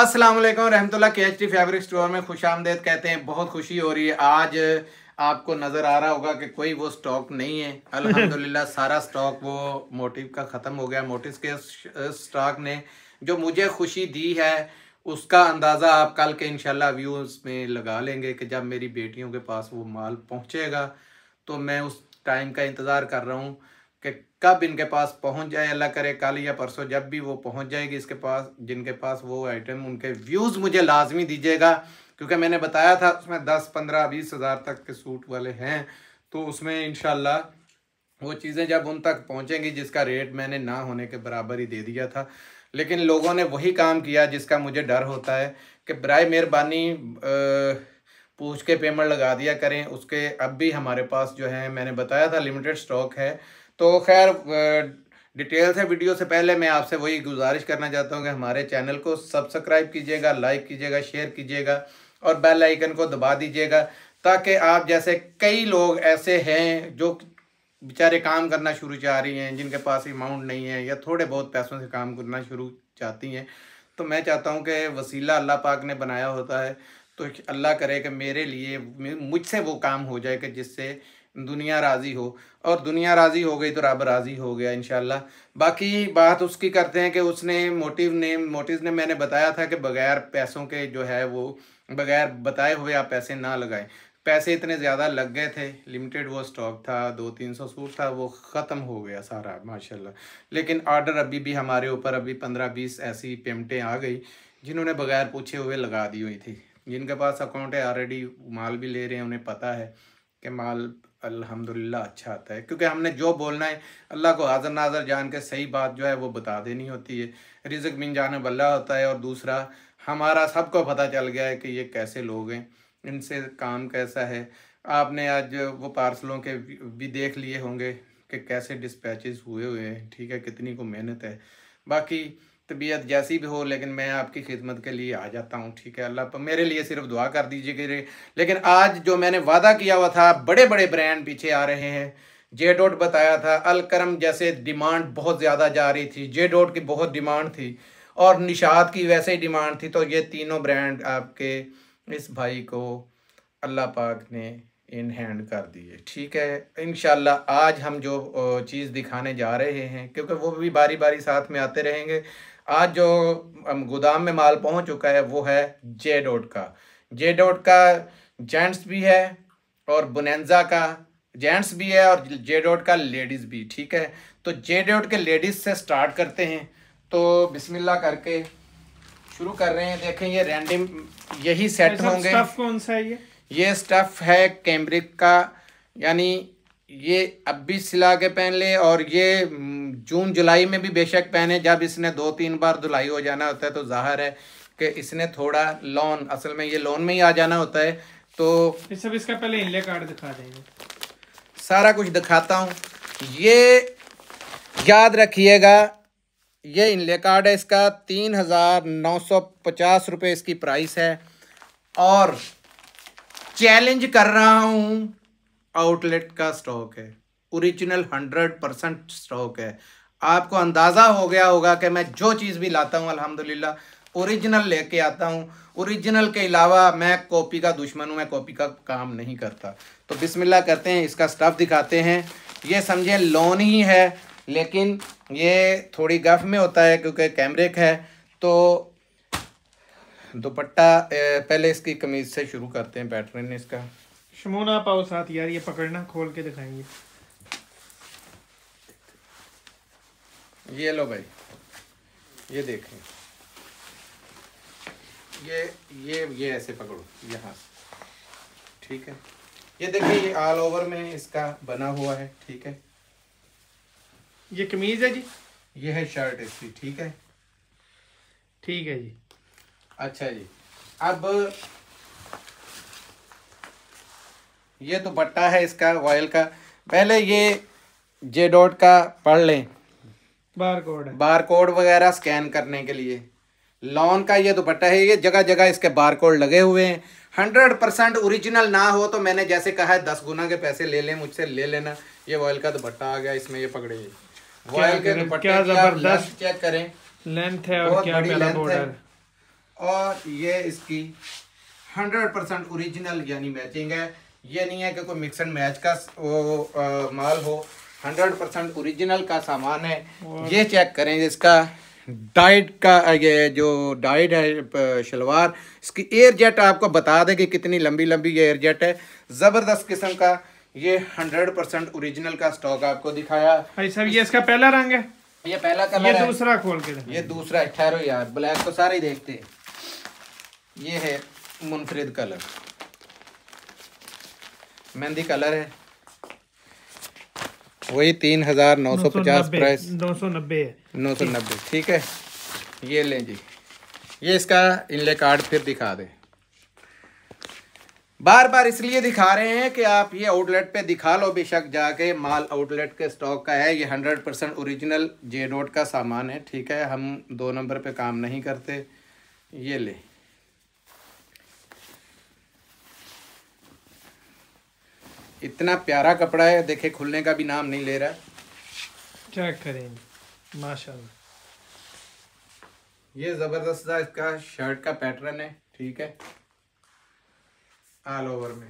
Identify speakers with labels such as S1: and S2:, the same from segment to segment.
S1: असलम वालेकुम रहमतुल्ला के H T fabric store में खुश आमदेद कहते हैं बहुत खुशी हो रही है आज आपको नज़र आ रहा होगा कि कोई वो स्टॉक नहीं है अल्हम्दुलिल्लाह सारा स्टॉक वो मोटिव का ख़त्म हो गया मोटिव के स्टॉक ने जो मुझे खुशी दी है उसका अंदाज़ा आप कल के इनशाला व्यूज़ में लगा लेंगे कि जब मेरी बेटियों के पास वो माल पहुँचेगा तो मैं उस टाइम का इंतज़ार कर रहा हूँ कि कब इनके पास पहुंच जाए अल्लाह करे कल या परसों जब भी वो पहुंच जाएगी इसके पास जिनके पास वो आइटम उनके व्यूज़ मुझे लाजमी दीजिएगा क्योंकि मैंने बताया था उसमें दस पंद्रह बीस हज़ार तक के सूट वाले हैं तो उसमें इन वो चीज़ें जब उन तक पहुँचेंगी जिसका रेट मैंने ना होने के बराबर ही दे दिया था लेकिन लोगों ने वही काम किया जिसका मुझे डर होता है कि बर मेहरबानी पूछ के पेमेंट लगा दिया करें उसके अब भी हमारे पास जो है मैंने बताया था लिमिटेड स्टॉक है तो खैर डिटेल से वीडियो से पहले मैं आपसे वही गुजारिश करना चाहता हूँ कि हमारे चैनल को सब्सक्राइब कीजिएगा लाइक कीजिएगा शेयर कीजिएगा और बेल आइकन को दबा दीजिएगा ताकि आप जैसे कई लोग ऐसे हैं जो बेचारे काम करना शुरू चाह रही हैं जिनके पास अमाउंट नहीं है या थोड़े बहुत पैसों से काम करना शुरू चाहती हैं तो मैं चाहता हूँ कि वसीला अल्लाह पाक ने बनाया होता है तो अल्लाह करे कि मेरे लिए मुझसे वो काम हो जाए कि जिससे दुनिया राज़ी हो और दुनिया राज़ी हो गई तो रब राज़ी हो गया इन बाकी बात उसकी करते हैं कि उसने मोटिव ने मोटिव ने मैंने बताया था कि बगैर पैसों के जो है वो बगैर बताए हुए आप पैसे ना लगाएं पैसे इतने ज़्यादा लग गए थे लिमिटेड वो स्टॉक था दो तीन सौ सूट था वो ख़त्म हो गया सारा माशाल्लाह लेकिन ऑर्डर अभी भी हमारे ऊपर अभी पंद्रह बीस ऐसी पेमेंटें आ गई जिन्होंने बगैर पूछे हुए लगा दी हुई थी जिनके पास अकाउंट है ऑलरेडी माल भी ले रहे हैं उन्हें पता है कि माल अल्हम्दुलिल्लाह अच्छा आता है क्योंकि हमने जो बोलना है अल्लाह को हाजर नाजर जान के सही बात जो है वो बता देनी होती है रिजक मिन जान अल्लाह होता है और दूसरा हमारा सबको पता चल गया है कि ये कैसे लोग हैं इनसे काम कैसा है आपने आज वो पार्सलों के भी देख लिए होंगे कि कैसे डिस्पैचेस हुए हुए हैं ठीक है कितनी को मेहनत है बाकी तबीयत जैसी भी हो लेकिन मैं आपकी खिदमत के लिए आ जाता हूँ ठीक है अल्लाह मेरे लिए सिर्फ दुआ कर दीजिए लेकिन आज जो मैंने वादा किया हुआ था बड़े बड़े ब्रांड पीछे आ रहे हैं जे डॉट बताया था अलकरम जैसे डिमांड बहुत ज़्यादा जा रही थी जे डॉट की बहुत डिमांड थी और निशाद की वैसे ही डिमांड थी तो ये तीनों ब्रांड आपके इस भाई को अल्लाह पाक ने इन हैंड कर दिए ठीक है इन आज हम जो चीज़ दिखाने जा रहे हैं क्योंकि वो भी बारी बारी साथ में आते रहेंगे आज जो गोदाम में माल पहुंच चुका है वो है जे डॉट का जे डॉट का जेंट्स भी है और बुनैजा का जेंट्स भी है और जे डॉट का लेडीज़ भी ठीक है तो जे डॉट के लेडीज़ से स्टार्ट करते हैं तो बिस्मिल्लाह करके शुरू कर रहे हैं देखें ये रैंडम यही सेट होंगे कौन सा है ये ये स्टफ है कैम्ब्रिक का यानी ये अब भी सिला के पहन ले और ये हम्म, जून जुलाई में भी बेशक पहने जब इसने दो तीन बार धुलाई हो जाना होता है तो जाहिर है कि इसने थोड़ा लॉन असल में ये लोन में ही आ जाना होता है तो सब इसका पहले इनले कार्ड दिखा देंगे सारा कुछ दिखाता हूँ ये याद रखिएगा ये इनले कार्ड है इसका तीन हज़ार नौ सौ पचास रुपये इसकी प्राइस है और चैलेंज कर रहा हूँ आउटलेट का स्टॉक है ओरिजिनल हंड्रेड परसेंट स्टॉक है आपको अंदाज़ा हो गया होगा कि मैं जो चीज़ भी लाता हूँ अल्हम्दुलिल्लाह ओरिजिनल लेके आता हूँ ओरिजिनल के अलावा मैं कॉपी का दुश्मन हूँ मैं कॉपी का काम नहीं करता तो बिस्मिल्लाह करते हैं इसका स्टफ़ दिखाते हैं ये समझें लोन ही है लेकिन ये थोड़ी गफ में होता है क्योंकि कैमरे का है तो दुपट्टा पहले इसकी कमीज़ से शुरू करते हैं पैटर्न इसका शमोन आप
S2: आओ साथ यार ये पकड़ना खोल के दिखाएंगे
S1: ये लो भाई ये देखें ये ये ये ऐसे पकड़ो यहाँ ठीक है ये देखिए ये ऑल ओवर में इसका बना हुआ है ठीक है ये कमीज है जी ये है शर्ट इसकी ठीक है ठीक है जी अच्छा जी अब ये तो बट्टा है इसका वॉयल का पहले ये जे डॉट का पढ़ लें बार कोड बार कोड वगैरह स्कैन करने के लिए लॉन का ये दुपट्टा है ये जगह जगह इसके बार कोड लगे हुए हैं हंड्रेड परसेंट ओरिजिनल ना हो तो मैंने जैसे कहा है दस गुना के पैसे ले लें मुझसे ले लेना ये वॉयल का दुपट्टा आ गया इसमें ये पकड़े
S2: वॉयल के दुपट्टे चेक करें लेंथ है और क्या बड़ी लेंथ है
S1: और ये इसकी हंड्रेड परसेंट ओरिजिनल यानी मैचिंग है ये नहीं है कि कोई मिक्स एंड मैच का वो आ, माल हो हंड्रेड परसेंट औरिजिनल का सामान है ये चेक करें इसका डाइट का ये जो डाइट है शलवार इसकी एयर जेट आपको बता दें कि कितनी लंबी लंबी ये एयर जेट है ज़बरदस्त किस्म का ये हंड्रेड परसेंट औरिजिनल का स्टॉक आपको दिखाया
S2: भाई साहब ये इसका पहला रंग है ये पहला कलर ये है दूसरा
S1: खोल के ये दूसरा ठहरो यार ब्लैक तो सारे देखते ये है मुनफरद कलर मेहंदी कलर है वही तीन हजार नौ सौ पचास प्राइस नौ सौ नब्बे नौ सौ नब्बे ठीक है ये लें जी ये इसका इनले कार्ड फिर दिखा दें बार बार इसलिए दिखा रहे हैं कि आप ये आउटलेट पे दिखा लो बेशक जाके माल आउटलेट के स्टॉक का है ये हंड्रेड परसेंट ओरिजिनल जे नोट का सामान है ठीक है हम दो नंबर पे काम नहीं करते ये लें इतना प्यारा कपड़ा है देखे खुलने का भी नाम नहीं ले रहा क्या करेंगे माशाल्लाह ये ज़बरदस्त इसका शर्ट का पैटर्न है ठीक है ऑल ओवर में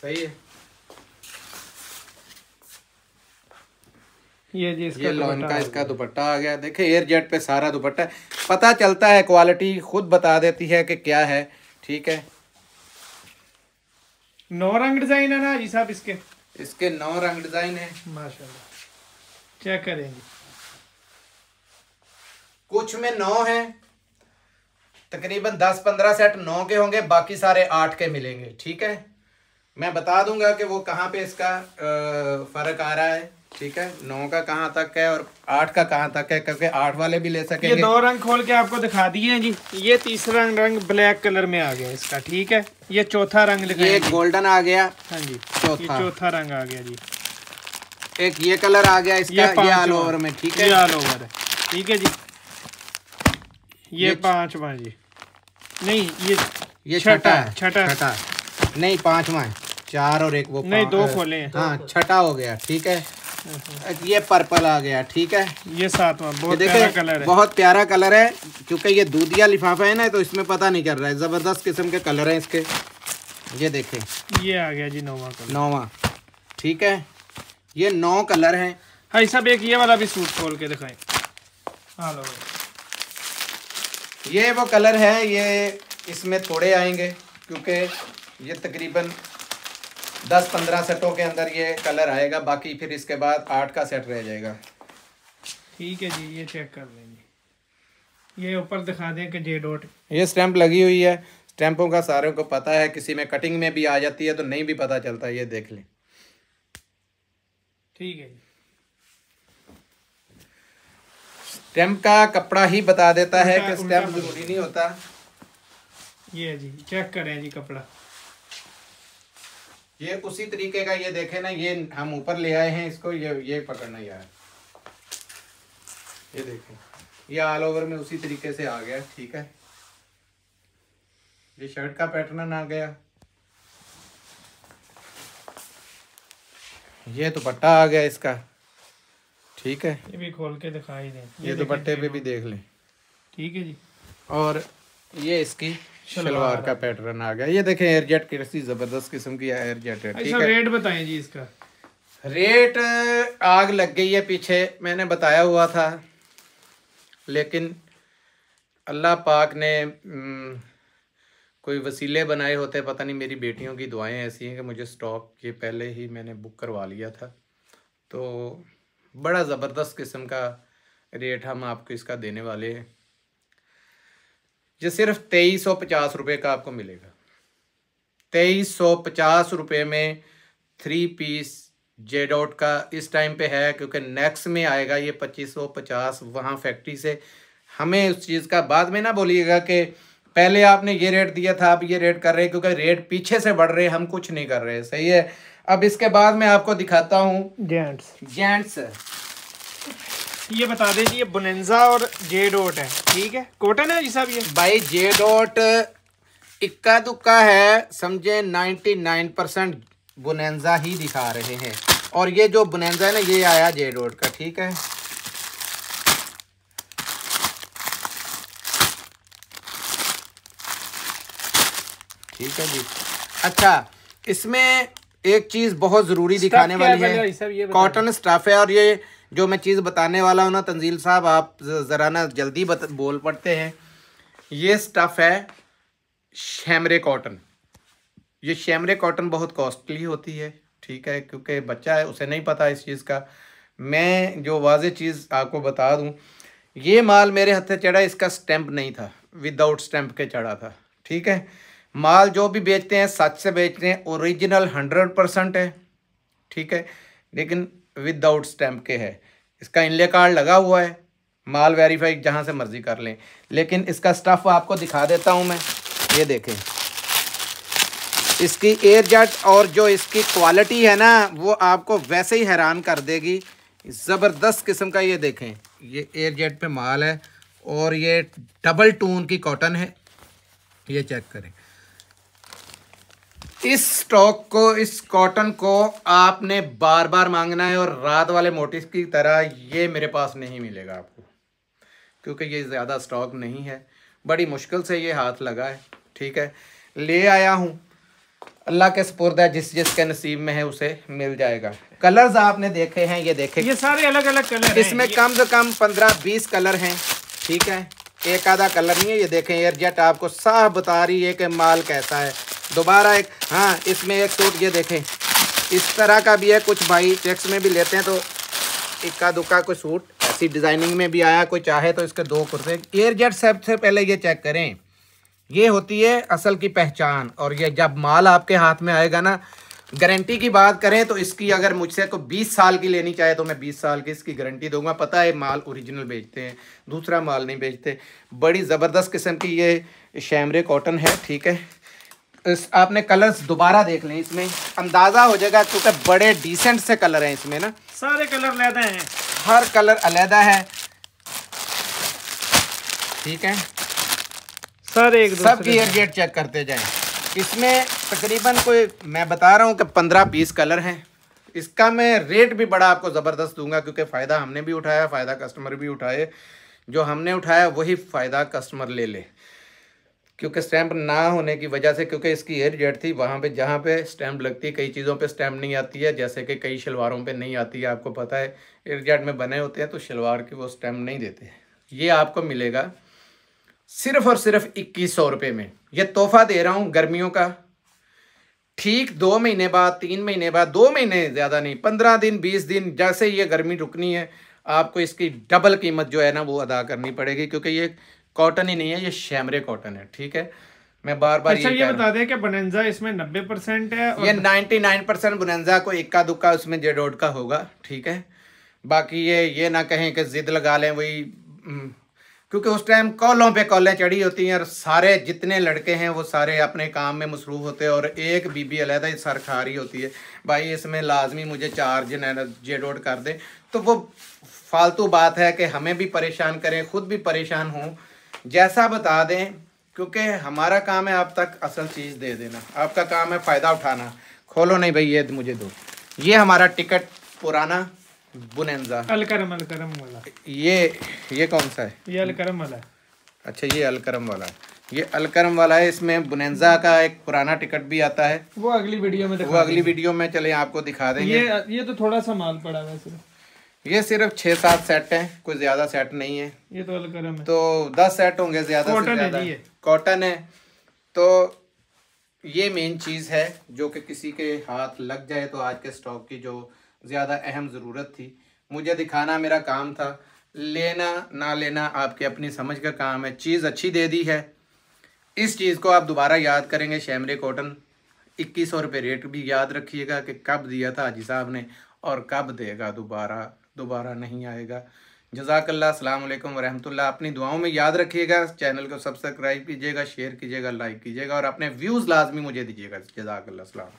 S1: सही है ये जी इसका ये लॉन का इसका दुपट्टा आ गया देखे एयर जेट पे सारा दुपट्टा पता चलता है क्वालिटी खुद बता देती है कि क्या है ठीक है
S2: नौ रंग डिजाइन है ना जी साहब इसके इसके नौ रंग डिजाइन है माशाल्लाह
S1: चेक करेंगे कुछ में नौ है तकरीबन दस पंद्रह सेट नौ के होंगे बाकी सारे आठ के मिलेंगे ठीक है मैं बता दूंगा कि वो कहाँ पे इसका फ़र्क आ रहा है ठीक है नौ का कहाँ तक है और आठ का कहाँ तक है क्योंकि आठ वाले भी ले सके दो
S2: रंग खोल के आपको दिखा दिए जी ये तीसरा रंग ब्लैक कलर में आ गया इसका ठीक है ये चौथा रंग ये
S1: गोल्डन आ गया हाँ जी चौथा चौथा
S2: रंग आ गया जी एक ये कलर आ गया इसका ये, ये ऑल ओवर में ठीक है ये ओवर है ठीक है जी ये, ये
S1: पांचवा जी नहीं ये ये छठा छठा नहीं पांचवा है चार और एक वो नहीं दो खोले हाँ छठा हो गया ठीक है हम्म। ये पर्पल आ गया ठीक है ये सातवां बहुत प्यारा कलर है बहुत प्यारा कलर है क्योंकि ये दूधिया लिफाफा है ना तो इसमें पता नहीं कर रहा है ज़बरदस्त किस्म के कलर है इसके ये देखे ये आ गया जी नौवा कलर नौवा ठीक है ये नौ कलर है
S2: हाँ सब एक ये वाला भी सूट खोल के दिखाए
S1: हाँ, ये वो कलर है ये इसमें थोड़े आएंगे क्योंकि ये तकरीबन दस पंद्रह सेटों के अंदर ये कलर आएगा बाकी फिर इसके बाद आठ का सेट रह जाएगा
S2: ठीक है जी ये चेक कर लेंगे ये ऊपर दिखा दें कि जे डॉट
S1: ये स्टैंप लगी हुई है स्टैंपों का सारे को पता है किसी में कटिंग में भी आ जाती है तो नहीं भी पता चलता ये देख लें ठीक है स्टैंप का कपड़ा ही बता देता है कि स्टैंप जरूरी नहीं होता
S2: ये जी चेक करें जी कपड़ा
S1: ये उसी तरीके का ये देखे ना ये हम ऊपर ले आए हैं इसको ये ये पकड़ना यार
S2: ये देखे
S1: ये ऑल ओवर में उसी तरीके से आ गया ठीक है ये शर्ट का पैटर्न आ गया ये दुपट्टा आ गया इसका ठीक है
S2: ये भी खोल के दिखाई दे ये दुपट्टे
S1: पे भी देख ले ठीक है जी और ये इसकी शलवार का पैटर्न आ गया ये देखें एयरजेट कैसी जबरदस्त किस्म की एयरजेट है अच्छा, ठीक है रेट
S2: बताए जी इसका
S1: रेट आग लग गई है पीछे मैंने बताया हुआ था लेकिन अल्लाह पाक ने कोई वसीले बनाए होते पता नहीं मेरी बेटियों की दुआएं ऐसी हैं कि मुझे स्टॉक ये पहले ही मैंने बुक करवा लिया था तो बड़ा ज़बरदस्त किस्म का रेट हम आपको इसका देने वाले हैं जो सिर्फ तेईस सौ पचास रुपये का आपको मिलेगा तेईस सौ पचास रुपये में थ्री पीस जे डॉट का इस टाइम पे है क्योंकि नेक्स्ट में आएगा ये पच्चीस सौ पचास वहाँ फैक्ट्री से हमें उस चीज़ का बाद में ना बोलिएगा कि पहले आपने ये रेट दिया था आप ये रेट कर रहे हैं क्योंकि रेट पीछे से बढ़ रहे हम कुछ नहीं कर रहे सही है अब इसके बाद मैं आपको दिखाता हूँ जेंट्स जेंट्स ये बता दीजिए बुनेंजा और जे डॉट है ठीक है कॉटन है जी साहब ये भाई जे डॉट इक्का दुक्का है समझे 99 परसेंट बुनेंजा ही दिखा रहे हैं और ये जो बुनेंजा है ना ये आया जे डॉट का ठीक है ठीक है जी अच्छा इसमें एक चीज़ बहुत ज़रूरी दिखाने वाली है? कॉटन स्टफ है और ये जो मैं चीज़ बताने वाला हूँ ना तंजील साहब आप ज़रा ना जल्दी बत, बोल पड़ते हैं ये स्टफ़ है शैमरे कॉटन ये शैमरे कॉटन बहुत कॉस्टली होती है ठीक है क्योंकि बच्चा है उसे नहीं पता इस चीज़ का मैं जो वाज चीज़ आपको बता दूँ ये माल मेरे हथे चढ़ा इसका स्टैंप नहीं था विदाउट स्टैंप के चढ़ा था ठीक है माल जो भी बेचते हैं सच से बेचते हैं ओरिजिनल हंड्रेड परसेंट है ठीक है लेकिन विदाउट स्टैम्प के है इसका इनले कार्ड लगा हुआ है माल वेरीफाई जहाँ से मर्जी कर लें लेकिन इसका स्टफ़ आपको दिखा देता हूँ मैं ये देखें इसकी एयर जट और जो इसकी क्वालिटी है ना वो आपको वैसे ही हैरान कर देगी ज़बरदस्त किस्म का ये देखें ये एयर जेट पे माल है और ये डबल टून की कॉटन है ये चेक करें इस स्टॉक को इस कॉटन को आपने बार बार मांगना है और रात वाले मोटिस की तरह ये मेरे पास नहीं मिलेगा आपको क्योंकि ये ज़्यादा स्टॉक नहीं है बड़ी मुश्किल से ये हाथ लगा है ठीक है ले आया हूँ अल्लाह के सपुर्द है जिस जिसके नसीब में है उसे मिल जाएगा कलर्स आपने देखे हैं ये देखे ये सारे अलग अलग कलर इसमें कम से कम पंद्रह बीस कलर हैं ठीक है एक आधा कलर नहीं है ये देखें एयरजेट आपको साफ बता रही है कि माल कैसा है दोबारा एक हाँ इसमें एक सूट ये देखें इस तरह का भी है कुछ भाई चेक्स में भी लेते हैं तो इक्का दुक्का कोई सूट ऐसी डिज़ाइनिंग में भी आया कोई चाहे तो इसके दो कुर्ते एयरजेट सबसे पहले ये चेक करें ये होती है असल की पहचान और ये जब माल आपके हाथ में आएगा ना गारंटी की बात करें तो इसकी अगर मुझसे को 20 साल की लेनी चाहे तो मैं 20 साल की इसकी गारंटी दूंगा पता है माल ओरिजिनल बेचते हैं दूसरा माल नहीं बेचते बड़ी ज़बरदस्त किस्म की ये शैमरे कॉटन है ठीक है इस आपने कलर्स दोबारा देख लें इसमें अंदाज़ा हो जाएगा क्योंकि बड़े डिसेंट से कलर हैं इसमें ना
S2: सारे कलर अलहदा हैं
S1: हर कलर अलहदा है ठीक है सर एक सब गियर गेट चेक करते जाएं इसमें तकरीबन कोई मैं बता रहा हूँ कि पंद्रह बीस कलर हैं इसका मैं रेट भी बड़ा आपको ज़बरदस्त दूंगा क्योंकि फ़ायदा हमने भी उठाया फ़ायदा कस्टमर भी उठाए जो हमने उठाया वही फ़ायदा कस्टमर ले ले क्योंकि स्टैंप ना होने की वजह से क्योंकि इसकी एयर जेट थी वहाँ पे जहाँ पे स्टैंप लगती है कई चीज़ों पे स्टैंप नहीं आती है जैसे कि कई शलवारों पे नहीं आती है आपको पता है एयर जेट में बने होते हैं तो शलवार की वो स्टैंप नहीं देते ये आपको मिलेगा सिर्फ और सिर्फ इक्कीस सौ रुपये में यह तोहफा दे रहा हूँ गर्मियों का ठीक दो महीने बाद तीन महीने बाद दो महीने ज़्यादा नहीं पंद्रह दिन बीस दिन जैसे ये गर्मी रुकनी है आपको इसकी डबल कीमत जो है ना वो अदा करनी पड़ेगी क्योंकि ये कॉटन ही नहीं है ये शैमरे कॉटन है ठीक है मैं बार बार अच्छा ये, ये बता
S2: दें कि बनेंजा इसमें नब्बे परसेंट है और... ये
S1: नाइन्टी नाइन परसेंट बुनंजा को इक्का दुक्का उसमें जेडोड का होगा ठीक है बाकी ये ये ना कहें कि जिद लगा लें वही हम्म, क्योंकि उस टाइम कॉलों पे कॉलें चढ़ी होती हैं और सारे जितने लड़के हैं वो सारे अपने काम में मसरूफ़ होते हैं और एक बीबी अलहदा ही सर खा रही होती है भाई इसमें लाजमी मुझे चार जन जे डोट कर दें तो वो फालतू बात है कि हमें भी परेशान करें ख़ुद भी परेशान हों जैसा बता दें क्योंकि हमारा काम है आप तक असल चीज़ दे देना आपका काम है फ़ायदा उठाना खोलो नहीं भाई ये मुझे दो ये हमारा टिकट पुराना बुनजा
S2: अलकरम अलकरम वाला
S1: ये ये कौन सा है
S2: ये अलकरम वाला है
S1: अच्छा ये अलकरम वाला है ये अलकरम वाला है इसमें बुनजा का एक पुराना टिकट भी आता है वो अगली वीडियो में वो अगली वीडियो में चले आपको दिखा देंगे ये
S2: ये तो थोड़ा सा माल पड़ा है वैसे
S1: ये सिर्फ छः सात सेट हैं कोई ज़्यादा सेट नहीं है ये तो अलग है तो दस सेट होंगे ज़्यादा से ज़्यादा कॉटन है तो ये मेन चीज़ है जो कि किसी के हाथ लग जाए तो आज के स्टॉक की जो ज़्यादा अहम ज़रूरत थी मुझे दिखाना मेरा काम था लेना ना लेना आपके अपनी समझ का काम है चीज़ अच्छी दे दी है इस चीज़ को आप दोबारा याद करेंगे शैमरे कॉटन इक्कीस सौ रुपये रेट भी याद रखिएगा कि कब दिया था हाजी साहब ने और कब देगा दोबारा दोबारा नहीं आएगा जजाकल्ला अल्लाम वरहमतुल्ला अपनी दुआओं में याद रखिएगा चैनल को सब्सक्राइब कीजिएगा शेयर कीजिएगा लाइक कीजिएगा और अपने व्यूज़ लाजमी मुझे दीजिएगा जजाकल्ला